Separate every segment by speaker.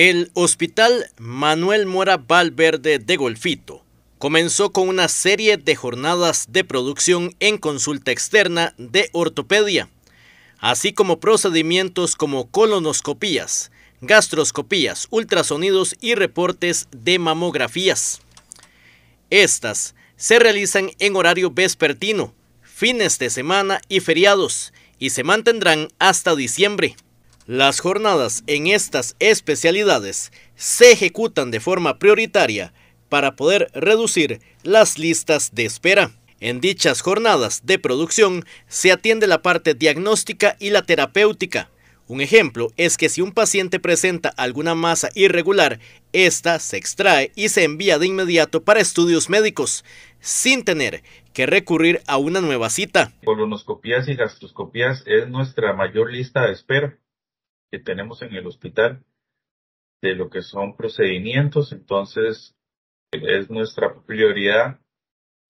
Speaker 1: El Hospital Manuel Mora Valverde de Golfito comenzó con una serie de jornadas de producción en consulta externa de ortopedia, así como procedimientos como colonoscopías, gastroscopías, ultrasonidos y reportes de mamografías. Estas se realizan en horario vespertino, fines de semana y feriados, y se mantendrán hasta diciembre. Las jornadas en estas especialidades se ejecutan de forma prioritaria para poder reducir las listas de espera. En dichas jornadas de producción se atiende la parte diagnóstica y la terapéutica. Un ejemplo es que si un paciente presenta alguna masa irregular, esta se extrae y se envía de inmediato para estudios médicos,
Speaker 2: sin tener
Speaker 1: que recurrir a una nueva cita.
Speaker 2: Colonoscopías y gastroscopías es nuestra mayor lista de espera que tenemos en el hospital de lo que son procedimientos, entonces es nuestra prioridad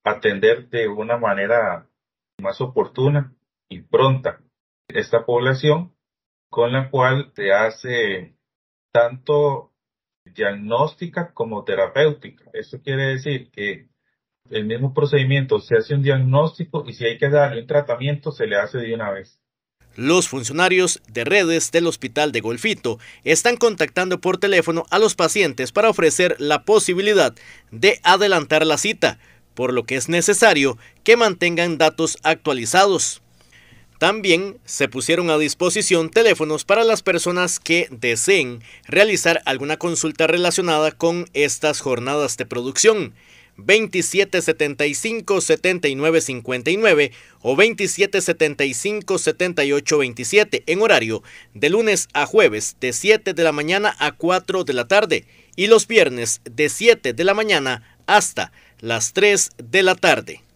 Speaker 2: atender de una manera más oportuna y pronta esta población con la cual se hace tanto diagnóstica como terapéutica. Eso quiere decir que el mismo procedimiento se hace un diagnóstico y si hay que darle un tratamiento se le hace de una vez.
Speaker 1: Los funcionarios de redes del Hospital de Golfito están contactando por teléfono a los pacientes para ofrecer la posibilidad de adelantar la cita, por lo que es necesario que mantengan datos actualizados. También se pusieron a disposición teléfonos para las personas que deseen realizar alguna consulta relacionada con estas jornadas de producción. 2775-7959 o 2775-7827 en horario de lunes a jueves de 7 de la mañana a 4 de la tarde y los viernes de 7 de la mañana hasta las 3 de la tarde.